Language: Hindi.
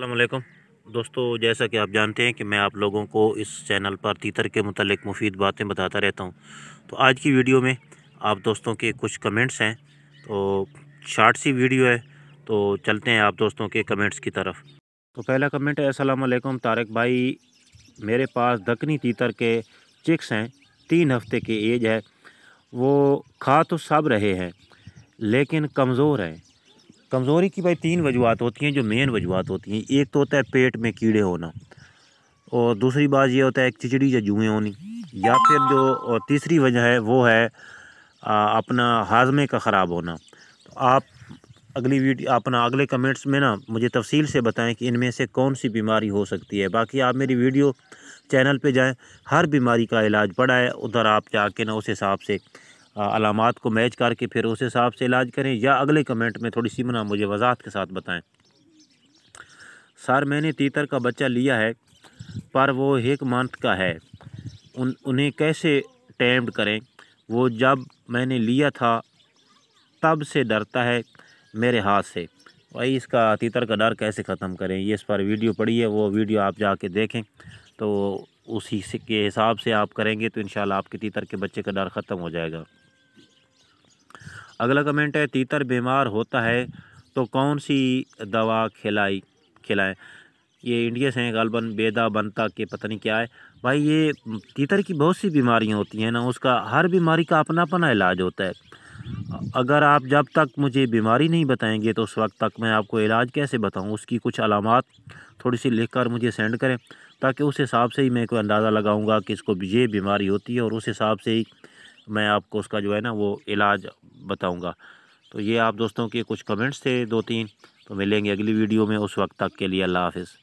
अल्लाम दोस्तों जैसा कि आप जानते हैं कि मैं आप लोगों को इस चैनल पर तीतर के मतलब मुफीद बातें बताता रहता हूं तो आज की वीडियो में आप दोस्तों के कुछ कमेंट्स हैं तो शार्ट सी वीडियो है तो चलते हैं आप दोस्तों के कमेंट्स की तरफ तो पहला कमेंट है असलकम तारक भाई मेरे पास दकनी तीतर के चिक्स हैं तीन हफ्ते की एज है वो खा तो सब रहे हैं लेकिन कमज़ोर हैं कमज़ोरी की भाई तीन वजूहत होती हैं जो मेन वजूहत होती हैं एक तो होता है पेट में कीड़े होना और दूसरी बात यह होता है चिचड़ी या जुएँ होनी या फिर जो तीसरी वजह है वो है आ, अपना हाजमे का ख़राब होना तो आप अगली वीडियो अपना अगले कमेंट्स में ना मुझे तफसील से बताएं कि इनमें से कौन सी बीमारी हो सकती है बाकी आप मेरी वीडियो चैनल पे जाएं हर बीमारी का इलाज पड़ा है उधर आप जाके ना उस हिसाब से अलामत को मैच करके फिर उस हिसाब से इलाज करें या अगले कमेंट में थोड़ी सी मना मुझे वजाहत के साथ बताएं सर मैंने तीतर का बच्चा लिया है पर वो एक मंथ का है उन उन्हें कैसे टैम्ड करें वो जब मैंने लिया था तब से डरता है मेरे हाथ से भाई इसका तीतर का डर कैसे ख़त्म करें ये इस पर वीडियो पड़ी है वो वीडियो आप जाके देखें तो उसी के हिसाब से आप करेंगे तो इन आपके तीतर के बच्चे का डर ख़त्म हो जाएगा अगला कमेंट है तीतर बीमार होता है तो कौन सी दवा खिलाई खिलाएं ये इंडिया से हैं गलबन बेदा बनता के पता नहीं क्या है भाई ये तीतर की बहुत सी बीमारियां होती हैं ना उसका हर बीमारी का अपना अपना इलाज होता है अगर आप जब तक मुझे बीमारी नहीं बताएंगे तो उस वक्त तक मैं आपको इलाज कैसे बताऊं उसकी कुछ अलामत थोड़ी सी लिखकर मुझे सेंड करें ताकि उस हिसाब से ही मैं कोई अंदाज़ा लगाऊँगा कि इसको ये बीमारी होती है और उस हिसाब से ही तो मैं आपको उसका जो है ना वो इलाज बताऊँगा तो ये आप दोस्तों के कुछ कमेंट्स थे दो तीन तो मिलेंगे अगली वीडियो में उस वक्त तक के लिए अल्लाह हाफिज़